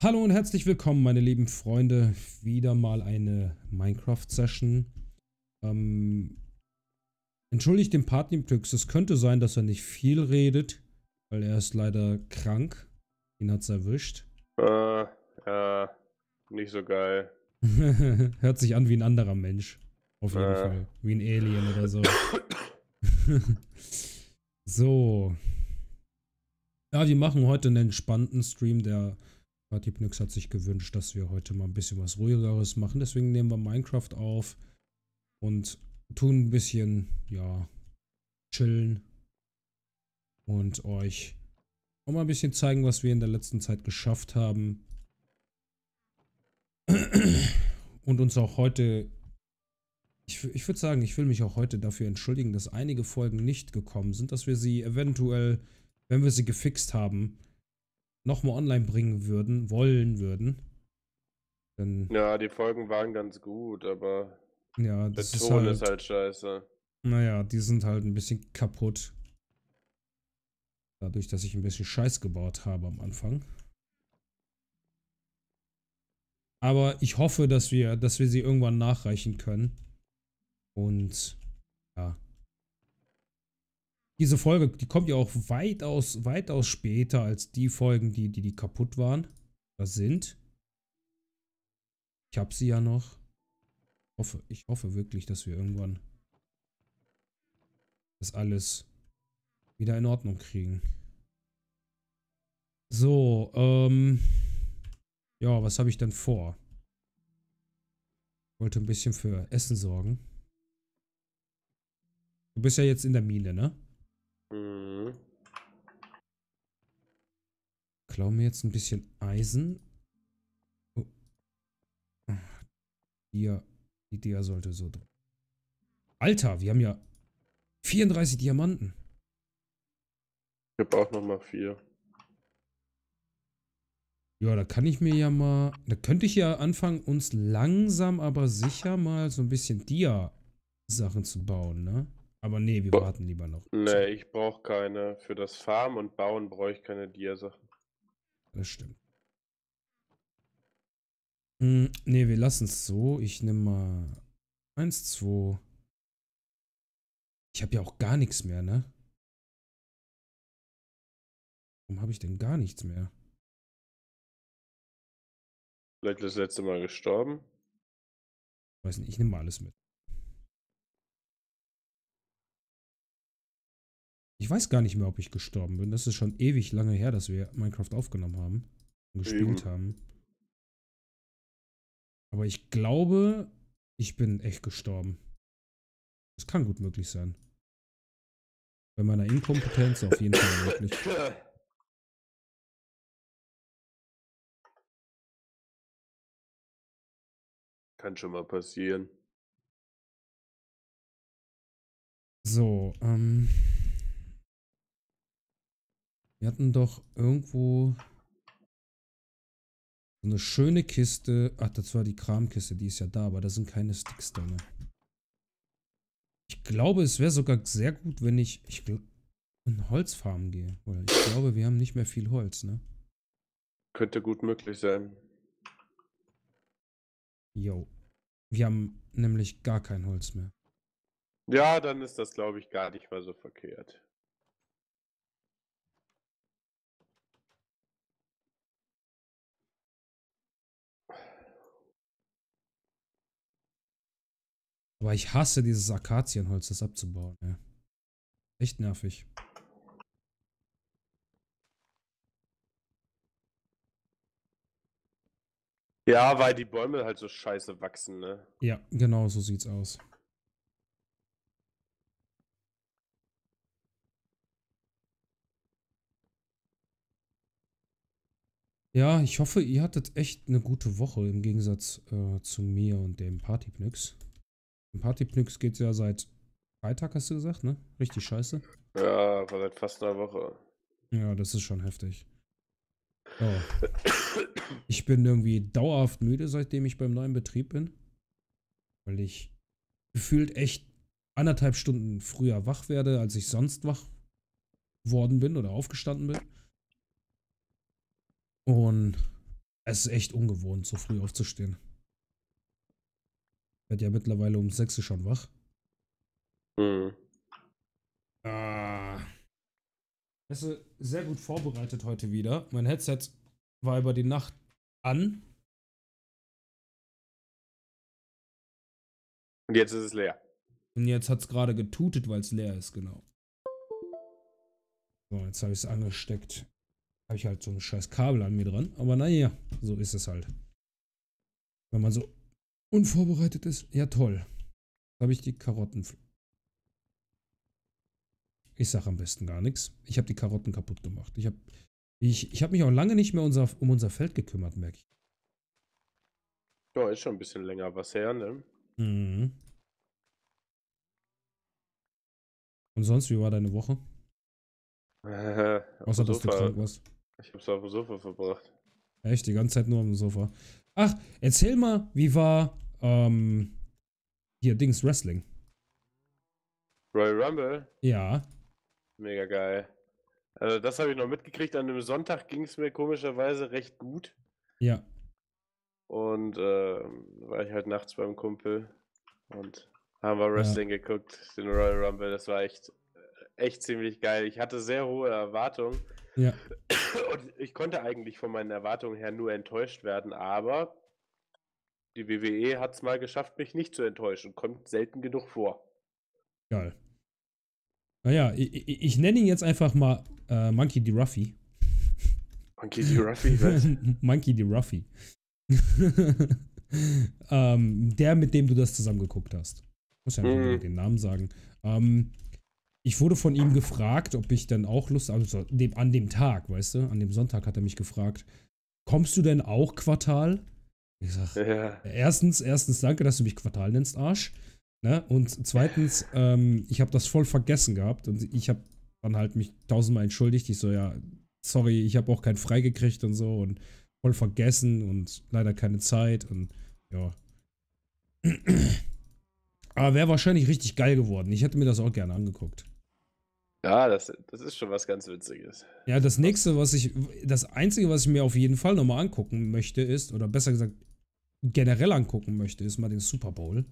Hallo und herzlich willkommen, meine lieben Freunde. Wieder mal eine Minecraft-Session. Ähm, entschuldigt den Partnerpix. Es könnte sein, dass er nicht viel redet, weil er ist leider krank. Ihn hat's erwischt. Äh, äh, nicht so geil. Hört sich an wie ein anderer Mensch. Auf jeden äh. Fall. Wie ein Alien oder so. so. Ja, wir machen heute einen entspannten Stream, der Partybnix hat sich gewünscht, dass wir heute mal ein bisschen was ruhigeres machen. Deswegen nehmen wir Minecraft auf und tun ein bisschen, ja, chillen und euch auch mal ein bisschen zeigen, was wir in der letzten Zeit geschafft haben. Und uns auch heute, ich, ich würde sagen, ich will mich auch heute dafür entschuldigen, dass einige Folgen nicht gekommen sind, dass wir sie eventuell, wenn wir sie gefixt haben, nochmal online bringen würden, wollen würden, dann. Ja, die Folgen waren ganz gut, aber. Ja, das der ist Ton halt, ist halt scheiße. Naja, die sind halt ein bisschen kaputt. Dadurch, dass ich ein bisschen Scheiß gebaut habe am Anfang. Aber ich hoffe, dass wir, dass wir sie irgendwann nachreichen können. Und ja, diese Folge, die kommt ja auch weitaus, weitaus später als die Folgen, die, die, die kaputt waren. Da sind. Ich hab sie ja noch. Ich hoffe, ich hoffe wirklich, dass wir irgendwann das alles wieder in Ordnung kriegen. So, ähm. Ja, was habe ich denn vor? Ich wollte ein bisschen für Essen sorgen. Du bist ja jetzt in der Mine, ne? Mhm. Klauen mir jetzt ein bisschen Eisen. Oh. Dia, die Dia sollte so drin. Alter, wir haben ja 34 Diamanten. Ich habe auch nochmal vier. Ja, da kann ich mir ja mal, da könnte ich ja anfangen, uns langsam aber sicher mal so ein bisschen Dia-Sachen zu bauen, ne? Aber nee, wir Bo warten lieber noch. Nee, ich brauche keine. Für das Farmen und Bauen brauche ich keine Dia-Sachen. Das stimmt. Hm, nee, wir lassen es so. Ich nehme mal 1, 2. Ich habe ja auch gar nichts mehr, ne? Warum habe ich denn gar nichts mehr? Vielleicht das letzte Mal gestorben? Weiß nicht, ich nehme alles mit. Ich weiß gar nicht mehr, ob ich gestorben bin. Das ist schon ewig lange her, dass wir Minecraft aufgenommen haben und gespielt Eben. haben. Aber ich glaube, ich bin echt gestorben. Das kann gut möglich sein. Bei meiner Inkompetenz auf jeden Fall möglich. Kann schon mal passieren. So, ähm. Wir hatten doch irgendwo so eine schöne Kiste. Ach, das war die Kramkiste, die ist ja da, aber da sind keine Sticks drin. Ne? Ich glaube, es wäre sogar sehr gut, wenn ich, ich in Holzfarmen gehe. Weil ich glaube, wir haben nicht mehr viel Holz, ne? Könnte gut möglich sein. Jo. Wir haben nämlich gar kein Holz mehr. Ja, dann ist das, glaube ich, gar nicht mal so verkehrt. Aber ich hasse dieses Akazienholz, das abzubauen. Ja. Echt nervig. Ja, weil die Bäume halt so scheiße wachsen, ne? Ja, genau so sieht's aus. Ja, ich hoffe, ihr hattet echt eine gute Woche im Gegensatz äh, zu mir und dem Partypnix. Im Partypnix es ja seit Freitag, hast du gesagt, ne? Richtig scheiße. Ja, aber seit fast einer Woche. Ja, das ist schon heftig. Oh. Ich bin irgendwie dauerhaft müde, seitdem ich beim neuen Betrieb bin. Weil ich gefühlt echt anderthalb Stunden früher wach werde, als ich sonst wach worden bin oder aufgestanden bin. Und es ist echt ungewohnt, so früh aufzustehen. Werd ja mittlerweile um 6 schon wach. Mhm. Ah. Ich bin sehr gut vorbereitet heute wieder. Mein Headset war über die Nacht an. Und jetzt ist es leer. Und jetzt hat es gerade getutet, weil es leer ist, genau. So, jetzt habe ich es angesteckt. Habe ich halt so ein scheiß Kabel an mir dran. Aber naja, so ist es halt. Wenn man so Unvorbereitet ist. Ja, toll. Habe ich die Karotten. Ich sage am besten gar nichts. Ich habe die Karotten kaputt gemacht. Ich habe ich, ich hab mich auch lange nicht mehr unser, um unser Feld gekümmert, merke ich. Ja, ist schon ein bisschen länger was her, ne? Mhm. Und sonst, wie war deine Woche? Außer, dass du krank warst. Ich hab's auf dem Sofa verbracht. Echt, die ganze Zeit nur auf dem Sofa. Ach, erzähl mal, wie war, ähm, hier, Dings Wrestling? Royal Rumble? Ja. Mega geil. Also das habe ich noch mitgekriegt. An einem Sonntag ging es mir komischerweise recht gut. Ja. Und äh, war ich halt nachts beim Kumpel und haben wir Wrestling ja. geguckt, den Royal Rumble. Das war echt, äh, echt ziemlich geil. Ich hatte sehr hohe Erwartungen. Ja. Und ich konnte eigentlich von meinen Erwartungen her nur enttäuscht werden, aber die WWE hat es mal geschafft, mich nicht zu enttäuschen. Kommt selten genug vor. Geil. Naja, ich, ich, ich nenne ihn jetzt einfach mal äh, Monkey the Ruffy. Monkey the Ruffy, was? Monkey the Ruffy. ähm, der, mit dem du das zusammengeguckt hast. Muss ja nicht mm. den Namen sagen. Ähm, ich wurde von ihm gefragt, ob ich dann auch Lust, habe. also an dem Tag, weißt du, an dem Sonntag hat er mich gefragt, kommst du denn auch Quartal? Ich sag, ja. erstens, erstens, danke, dass du mich Quartal nennst, Arsch. Ne? Und zweitens, ähm, ich habe das voll vergessen gehabt und ich habe dann halt mich tausendmal entschuldigt. Ich so, ja, sorry, ich habe auch keinen freigekriegt und so und voll vergessen und leider keine Zeit und ja. Aber wäre wahrscheinlich richtig geil geworden. Ich hätte mir das auch gerne angeguckt. Ja, das, das ist schon was ganz Witziges. Ja, das nächste, was ich, das einzige, was ich mir auf jeden Fall nochmal angucken möchte, ist, oder besser gesagt, generell angucken möchte, ist mal den Super Bowl.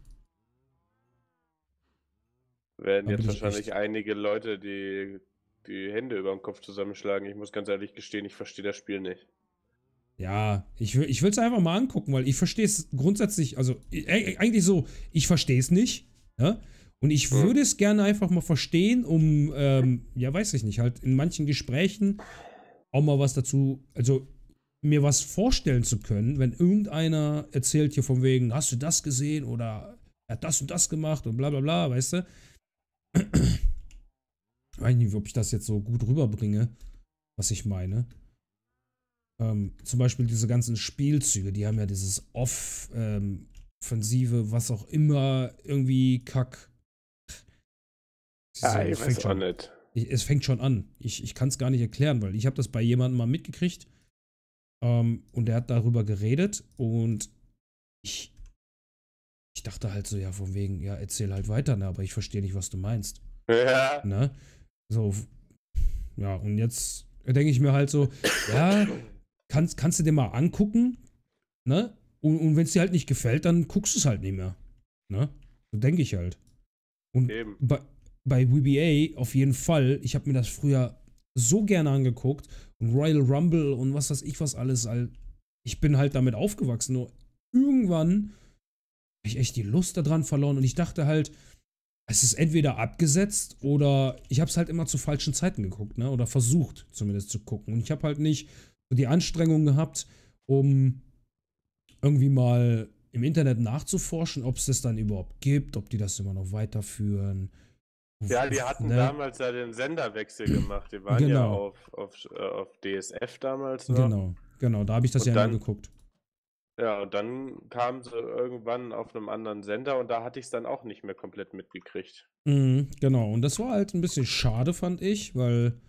Werden jetzt wahrscheinlich einige Leute die, die Hände über den Kopf zusammenschlagen. Ich muss ganz ehrlich gestehen, ich verstehe das Spiel nicht. Ja, ich, ich will es einfach mal angucken, weil ich verstehe es grundsätzlich, also äh, äh, eigentlich so, ich verstehe es nicht. Ne? Und ich hm. würde es gerne einfach mal verstehen, um, ähm, ja, weiß ich nicht, halt in manchen Gesprächen auch mal was dazu, also mir was vorstellen zu können, wenn irgendeiner erzählt hier von wegen, hast du das gesehen oder er hat das und das gemacht und bla bla bla, weißt du? Ich weiß nicht, ob ich das jetzt so gut rüberbringe, was ich meine. Ähm, zum Beispiel diese ganzen Spielzüge, die haben ja dieses Off, ähm, Offensive, was auch immer, irgendwie Kack. Ja, ah, ich fängt schon, nicht. Ich, es fängt schon an. Ich, ich kann es gar nicht erklären, weil ich habe das bei jemandem mal mitgekriegt ähm, und der hat darüber geredet und ich, ich dachte halt so, ja, von wegen, ja, erzähl halt weiter, ne, aber ich verstehe nicht, was du meinst. Ja. Ne? So, ja, und jetzt denke ich mir halt so, ja, kannst, kannst du dir mal angucken, ne? Und, und wenn es dir halt nicht gefällt, dann guckst du es halt nicht mehr. Ne? So denke ich halt. Und Eben. Bei, bei WBA auf jeden Fall. Ich habe mir das früher so gerne angeguckt. Und Royal Rumble und was weiß ich was alles. Ich bin halt damit aufgewachsen. Nur irgendwann habe ich echt die Lust daran verloren. Und ich dachte halt, es ist entweder abgesetzt oder ich habe es halt immer zu falschen Zeiten geguckt, ne? Oder versucht zumindest zu gucken. Und ich habe halt nicht so die Anstrengung gehabt, um irgendwie mal im Internet nachzuforschen, ob es das dann überhaupt gibt, ob die das immer noch weiterführen. Ja, die hatten ne? damals ja den Senderwechsel gemacht. Die waren genau. ja auf, auf, äh, auf DSF damals. Noch. Ne? Genau, genau, da habe ich das und ja dann, angeguckt. Ja, und dann kamen sie irgendwann auf einem anderen Sender und da hatte ich es dann auch nicht mehr komplett mitgekriegt. Mhm, genau, und das war halt ein bisschen schade, fand ich, weil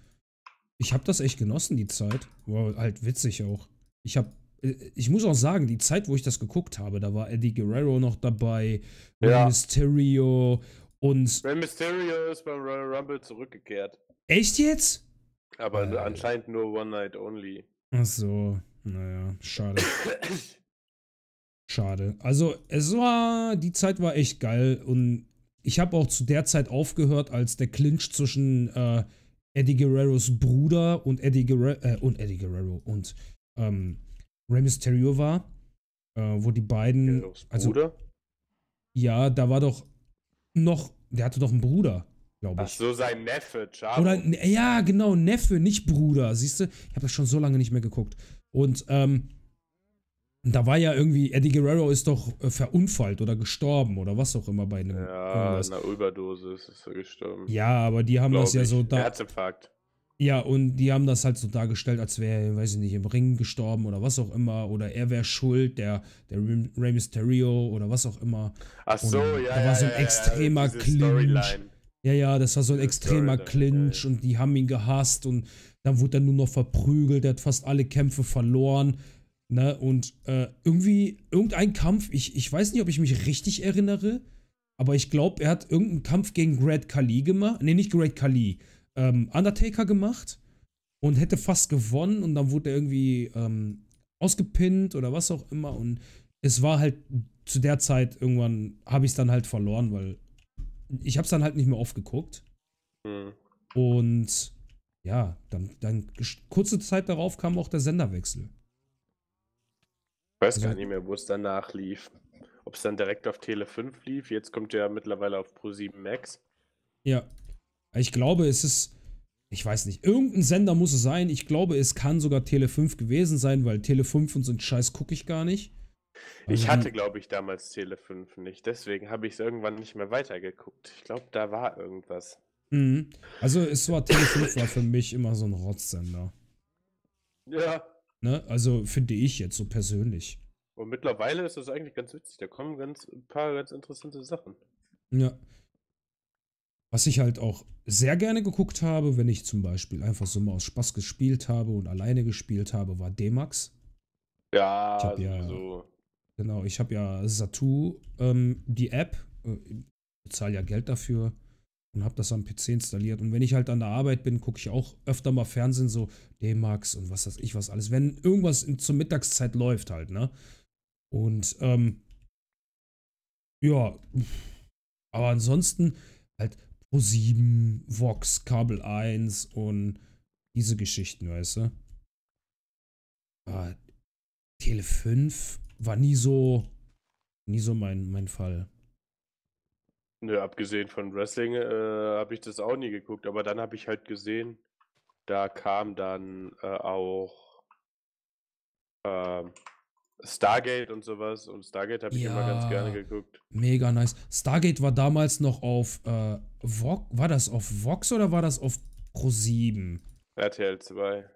ich habe das echt genossen, die Zeit. War halt witzig auch. Ich habe äh, ich muss auch sagen, die Zeit, wo ich das geguckt habe, da war Eddie Guerrero noch dabei, ja. Mysterio und Rey Mysterio ist beim Royal Rumble zurückgekehrt. Echt jetzt? Aber äh. anscheinend nur One Night Only. Ach so, naja, schade. schade. Also es war, die Zeit war echt geil und ich habe auch zu der Zeit aufgehört, als der Clinch zwischen äh, Eddie Guerreros Bruder und Eddie Guerrero äh, und Eddie Guerrero und ähm, Rey Mysterio war, äh, wo die beiden, Guerreros also Bruder? ja, da war doch noch, der hatte doch einen Bruder, glaube ich. Ach so, sein Neffe, Charlie. Oder, ja, genau, Neffe, nicht Bruder, siehst du? Ich habe das schon so lange nicht mehr geguckt. Und, ähm, da war ja irgendwie, Eddie Guerrero ist doch äh, verunfallt oder gestorben oder was auch immer bei einem. Ja, einer Überdosis ist er gestorben. Ja, aber die haben das ja so da. Herzinfarkt. Ja, und die haben das halt so dargestellt, als wäre er, weiß ich nicht, im Ring gestorben oder was auch immer. Oder er wäre schuld, der, der Rey Mysterio oder was auch immer. Ach so, oder ja. Da war so ein ja, extremer ja, Clinch. Ja, ja, das war so ein extremer Clinch und die haben ihn gehasst und dann wurde er nur noch verprügelt, er hat fast alle Kämpfe verloren. Ne? Und äh, irgendwie, irgendein Kampf, ich, ich weiß nicht, ob ich mich richtig erinnere, aber ich glaube, er hat irgendeinen Kampf gegen Red Kali gemacht. Ne, nicht Red Kali ähm, Undertaker gemacht und hätte fast gewonnen und dann wurde er irgendwie ähm, ausgepinnt oder was auch immer und es war halt zu der Zeit irgendwann habe ich es dann halt verloren, weil ich habe es dann halt nicht mehr aufgeguckt. Mhm. Und ja, dann, dann kurze Zeit darauf kam auch der Senderwechsel. Ich weiß also, gar nicht mehr, wo es danach lief. Ob es dann direkt auf Tele 5 lief, jetzt kommt ja mittlerweile auf Pro 7 Max. Ja, ich glaube, es ist, ich weiß nicht, irgendein Sender muss es sein. Ich glaube, es kann sogar Tele5 gewesen sein, weil Tele5 und so einen Scheiß gucke ich gar nicht. Also ich hatte, ähm. glaube ich, damals Tele5 nicht. Deswegen habe ich es irgendwann nicht mehr weitergeguckt. Ich glaube, da war irgendwas. Mhm. Also es war Tele5 war für mich immer so ein Rotzsender. Ja. Ne? Also finde ich jetzt so persönlich. Und mittlerweile ist das eigentlich ganz witzig. Da kommen ganz ein paar ganz interessante Sachen. Ja. Was ich halt auch sehr gerne geguckt habe, wenn ich zum Beispiel einfach so mal aus Spaß gespielt habe und alleine gespielt habe, war D-Max. Ja, ich hab ja so. Genau, ich habe ja Satu, ähm, die App, äh, bezahle ja Geld dafür und habe das am PC installiert. Und wenn ich halt an der Arbeit bin, gucke ich auch öfter mal Fernsehen, so D-Max und was weiß ich was alles. Wenn irgendwas in, zur Mittagszeit läuft halt, ne? Und, ähm, ja, aber ansonsten halt Pro7, Vox, Kabel 1 und diese Geschichten, weißt du? Ah, Tele 5 war nie so, nie so mein, mein Fall. Nö, abgesehen von Wrestling äh, habe ich das auch nie geguckt, aber dann habe ich halt gesehen, da kam dann äh, auch ähm, Stargate und sowas. Und Stargate habe ich ja, immer ganz gerne geguckt. Mega nice. Stargate war damals noch auf äh, Vox. War das auf Vox oder war das auf Pro7? RTL 2.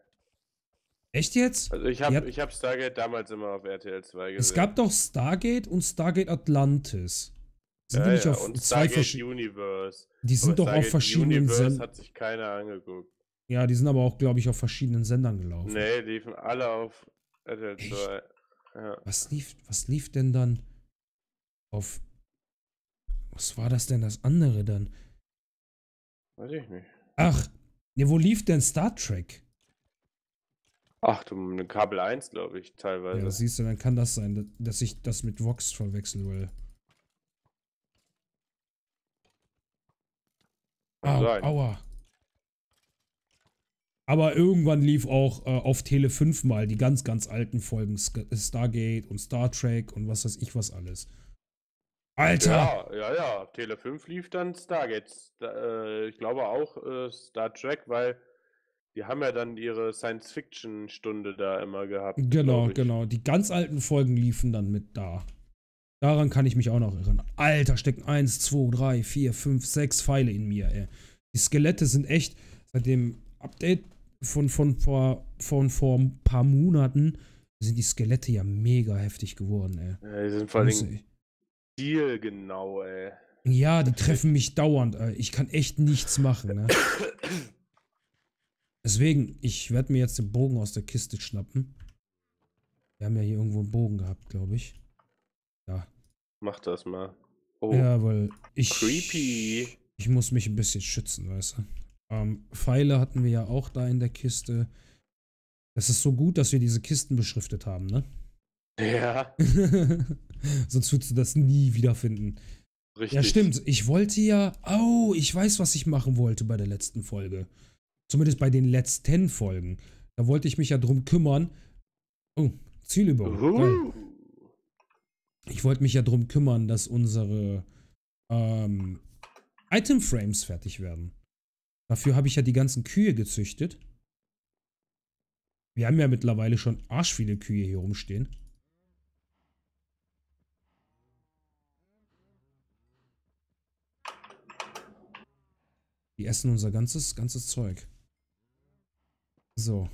Echt jetzt? Also ich habe hab, Stargate damals immer auf RTL 2 gesehen. Es gab doch Stargate und Stargate Atlantis. Sind ja, ja. auf und Stargate Universe. Die sind aber doch Stargate auf verschiedenen Sendern. hat sich keiner angeguckt. Ja, die sind aber auch, glaube ich, auf verschiedenen Sendern gelaufen. Nee, die liefen alle auf RTL 2. Ja. Was, lief, was lief denn dann auf. Was war das denn das andere dann? Weiß ich nicht. Ach, ne, wo lief denn Star Trek? Ach, du, eine Kabel 1, glaube ich, teilweise. Ja, siehst du, dann kann das sein, dass ich das mit Vox verwechseln will. Ah, aua. Aber irgendwann lief auch äh, auf Tele 5 mal die ganz, ganz alten Folgen Stargate und Star Trek und was weiß ich was alles. Alter! Ja, ja, ja. Tele 5 lief dann Stargate. Star, äh, ich glaube auch äh, Star Trek, weil die haben ja dann ihre Science-Fiction-Stunde da immer gehabt. Genau, genau. Die ganz alten Folgen liefen dann mit da. Daran kann ich mich auch noch erinnern. Alter, stecken 1, 2, 3, 4, 5, 6 Pfeile in mir, ey. Die Skelette sind echt, seit dem Update von, von, vor, von vor ein paar Monaten sind die Skelette ja mega heftig geworden, ey. Ja, die sind vor allem zielgenau, ey. Ja, die treffen mich dauernd, ey. Ich kann echt nichts machen, ne? Deswegen, ich werde mir jetzt den Bogen aus der Kiste schnappen. Wir haben ja hier irgendwo einen Bogen gehabt, glaube ich. Ja. Mach das mal. Oh. Ja, weil ich. Creepy. Ich muss mich ein bisschen schützen, weißt du. Ähm, Pfeile hatten wir ja auch da in der Kiste. Es ist so gut, dass wir diese Kisten beschriftet haben, ne? Ja. Sonst würdest du das nie wiederfinden. Richtig. Ja, stimmt. Ich wollte ja. Oh, ich weiß, was ich machen wollte bei der letzten Folge. Zumindest bei den letzten Folgen. Da wollte ich mich ja drum kümmern. Oh, Zielüberung. Ich wollte mich ja drum kümmern, dass unsere ähm, Item Frames fertig werden. Dafür habe ich ja die ganzen Kühe gezüchtet. Wir haben ja mittlerweile schon arsch viele Kühe hier rumstehen. Die essen unser ganzes, ganzes Zeug. So.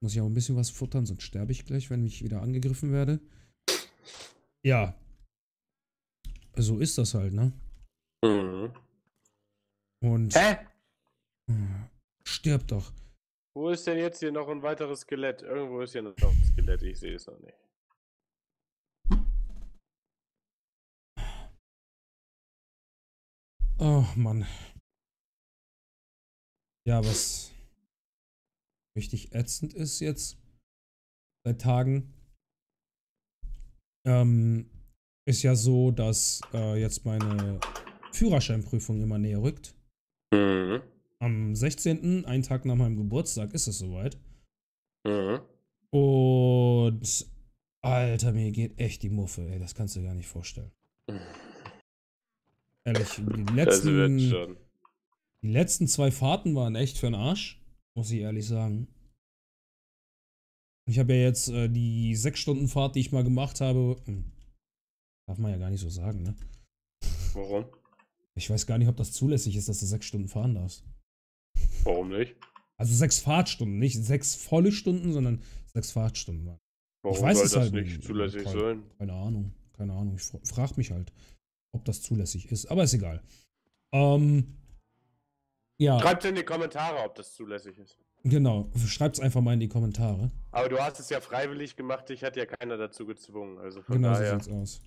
Muss ich auch ein bisschen was futtern, sonst sterbe ich gleich, wenn ich wieder angegriffen werde. Ja. So ist das halt, ne? Mhm. Und. Hä? Äh, stirb doch. Wo ist denn jetzt hier noch ein weiteres Skelett? Irgendwo ist hier noch ein Skelett, ich sehe es noch nicht. Oh Mann. Ja, was richtig ätzend ist jetzt seit Tagen, ähm, ist ja so, dass äh, jetzt meine Führerscheinprüfung immer näher rückt. Mhm. Am 16., einen Tag nach meinem Geburtstag, ist es soweit. Mhm. Und Alter, mir geht echt die Muffe, ey, das kannst du dir gar nicht vorstellen. Ehrlich, die letzten, die letzten zwei Fahrten waren echt für den Arsch, muss ich ehrlich sagen. Ich habe ja jetzt äh, die sechs Stunden Fahrt, die ich mal gemacht habe. Hm. Darf man ja gar nicht so sagen, ne? Warum? Ich weiß gar nicht, ob das zulässig ist, dass du sechs Stunden fahren darfst. Warum nicht? Also sechs Fahrtstunden, nicht sechs volle Stunden, sondern sechs Fahrtstunden. Warum ich weiß soll es das halt nicht zulässig keine, sein? Keine Ahnung, keine Ahnung. Ich frage mich halt, ob das zulässig ist. Aber ist egal. Ähm, ja. Schreibt in die Kommentare, ob das zulässig ist. Genau, schreibt es einfach mal in die Kommentare. Aber du hast es ja freiwillig gemacht, dich hat ja keiner dazu gezwungen. Also von genau daher. so sieht's aus.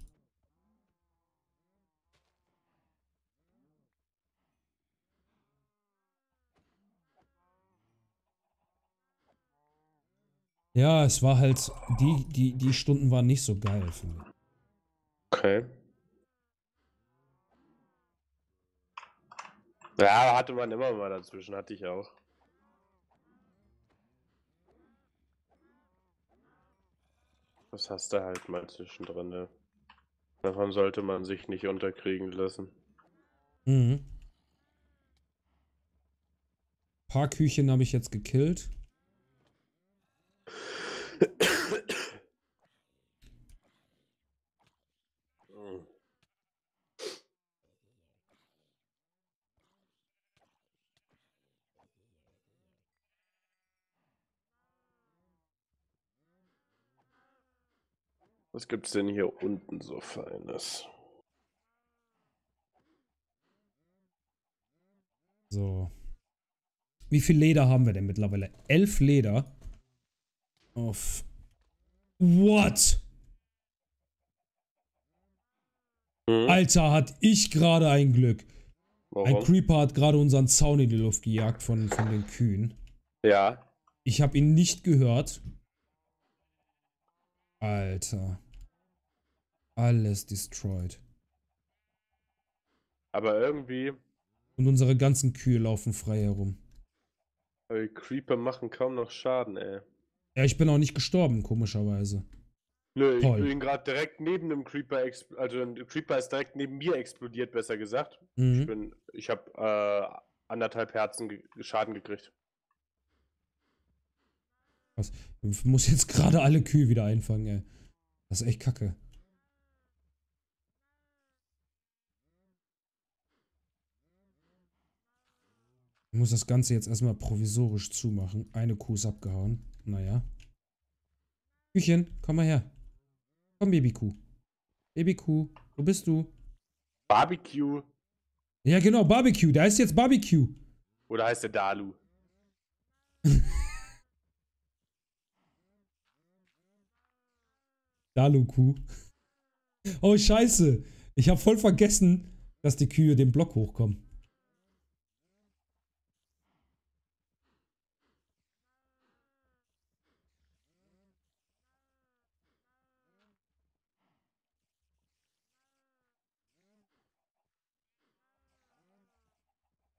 Ja, es war halt, die, die, die Stunden waren nicht so geil, für mich. Okay. Ja, hatte man immer mal dazwischen, hatte ich auch. Das hast du halt mal zwischendrin, ne? Davon sollte man sich nicht unterkriegen lassen. Mhm. Ein paar Küchen habe ich jetzt gekillt. Was gibt's denn hier unten so Feines? So. Wie viel Leder haben wir denn mittlerweile? Elf Leder auf. What? Mhm. Alter, hat ich gerade ein Glück. Warum? Ein Creeper hat gerade unseren Zaun in die Luft gejagt von, von den Kühen. Ja. Ich habe ihn nicht gehört. Alter. Alles destroyed. Aber irgendwie. Und unsere ganzen Kühe laufen frei herum. Aber die Creeper machen kaum noch Schaden, ey. Ja, ich bin auch nicht gestorben, komischerweise. Nö, Toll. ich bin gerade direkt neben dem Creeper, also ein Creeper ist direkt neben mir explodiert, besser gesagt. Mhm. Ich bin, ich habe äh, anderthalb Herzen ge Schaden gekriegt. Was? Ich muss jetzt gerade alle Kühe wieder einfangen, ey. Das ist echt kacke. muss das Ganze jetzt erstmal provisorisch zumachen. Eine Kuh ist abgehauen. Naja. Küchen, komm mal her. Komm, Babykuh. Babykuh, wo bist du? Barbecue. Ja, genau, Barbecue. Da ist jetzt Barbecue. Oder heißt der Dalu? Dalu-Kuh. Oh, scheiße. Ich habe voll vergessen, dass die Kühe den Block hochkommen.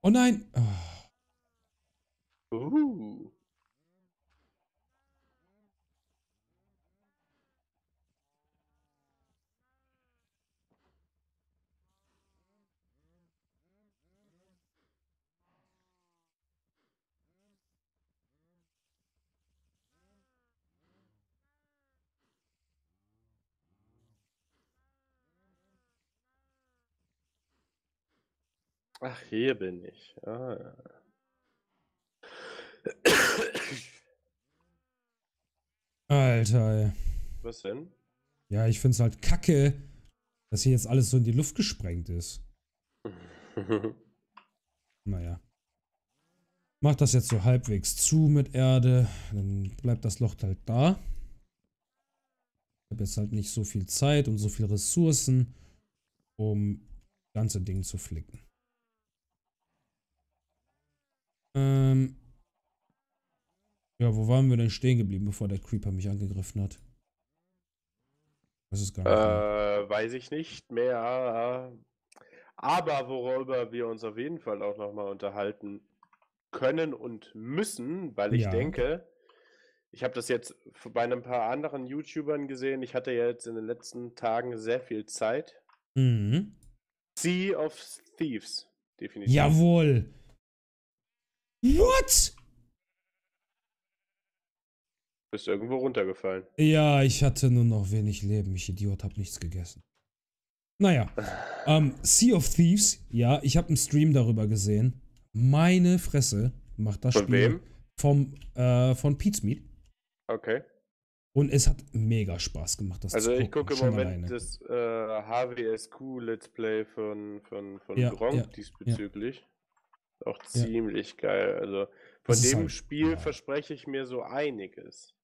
Oh nein! Oh. Uh. Ach, hier bin ich. Ah. Alter. Ey. Was denn? Ja, ich find's halt kacke, dass hier jetzt alles so in die Luft gesprengt ist. naja. Mach das jetzt so halbwegs zu mit Erde. Dann bleibt das Loch halt da. Ich habe jetzt halt nicht so viel Zeit und so viele Ressourcen, um das ganze Ding zu flicken. Ähm ja, wo waren wir denn stehen geblieben, bevor der Creeper mich angegriffen hat? Das ist gar nicht. Äh, cool. weiß ich nicht mehr. Aber worüber wir uns auf jeden Fall auch nochmal unterhalten können und müssen, weil ich ja. denke, ich habe das jetzt bei ein paar anderen YouTubern gesehen. Ich hatte jetzt in den letzten Tagen sehr viel Zeit. Mhm. Sea of Thieves, definitiv. Jawohl! What? Bist du irgendwo runtergefallen. Ja, ich hatte nur noch wenig Leben. Ich Idiot, hab nichts gegessen. Naja. ähm, sea of Thieves, ja, ich habe einen Stream darüber gesehen. Meine Fresse macht das von Spiel. Wem? Vom, äh, von Pete's Meat. Okay. Und es hat mega Spaß gemacht, das Also ich gucke im Moment alleine. das äh, HWSQ Let's Play von, von, von ja, Gronk ja, diesbezüglich. Ja. Auch ziemlich ja. geil. Also von dem halt, Spiel ja. Ah. verspreche ich mir so einiges.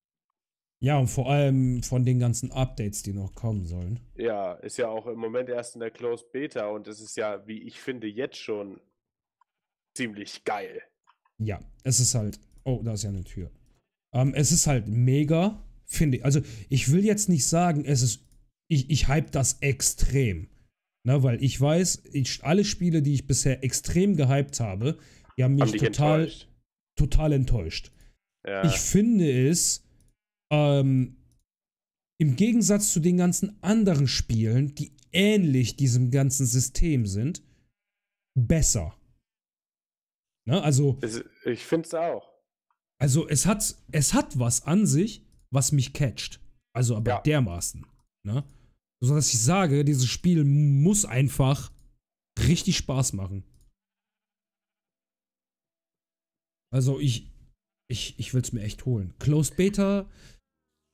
Ja, und vor allem von den ganzen Updates, die noch kommen sollen. Ja, ist ja auch im Moment erst in der Closed Beta und es ist ja, wie ich finde, jetzt schon ziemlich geil. Ja, es ist halt. Oh, da ist ja eine Tür. Ähm, es ist halt mega, finde ich. Also, ich will jetzt nicht sagen, es ist. Ich, ich hype das extrem. Na, ne, weil ich weiß, ich, alle Spiele, die ich bisher extrem gehypt habe, die haben mich haben total, enttäuscht. total enttäuscht. Ja. Ich finde es ähm, im Gegensatz zu den ganzen anderen Spielen, die ähnlich diesem ganzen System sind, besser. Ne? Also, ich finde es auch. Also es hat, es hat was an sich, was mich catcht. Also aber ja. dermaßen. Ne? Sodass ich sage, dieses Spiel muss einfach richtig Spaß machen. Also ich, ich, ich will es mir echt holen. Closed Beta,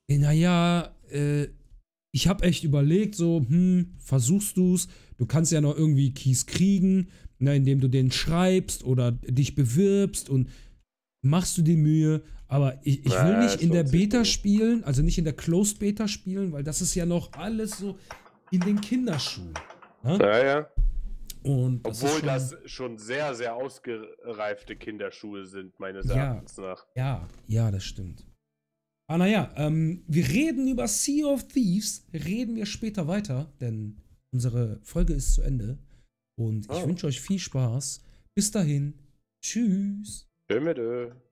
eh, naja, äh, ich habe echt überlegt, so, hm, versuchst du es? Du kannst ja noch irgendwie Keys kriegen, na, ne, indem du den schreibst oder dich bewirbst und machst du die Mühe, aber ich, ich will nicht in der Beta spielen, also nicht in der Closed Beta spielen, weil das ist ja noch alles so in den Kinderschuhen. Ne? Ja, ja. Und das Obwohl schon, das schon sehr, sehr ausgereifte Kinderschuhe sind, meines Erachtens ja, nach. Ja, ja, das stimmt. Ah, naja, ähm, wir reden über Sea of Thieves, reden wir später weiter, denn unsere Folge ist zu Ende. Und ich oh. wünsche euch viel Spaß. Bis dahin, tschüss. Tschö mit Ö.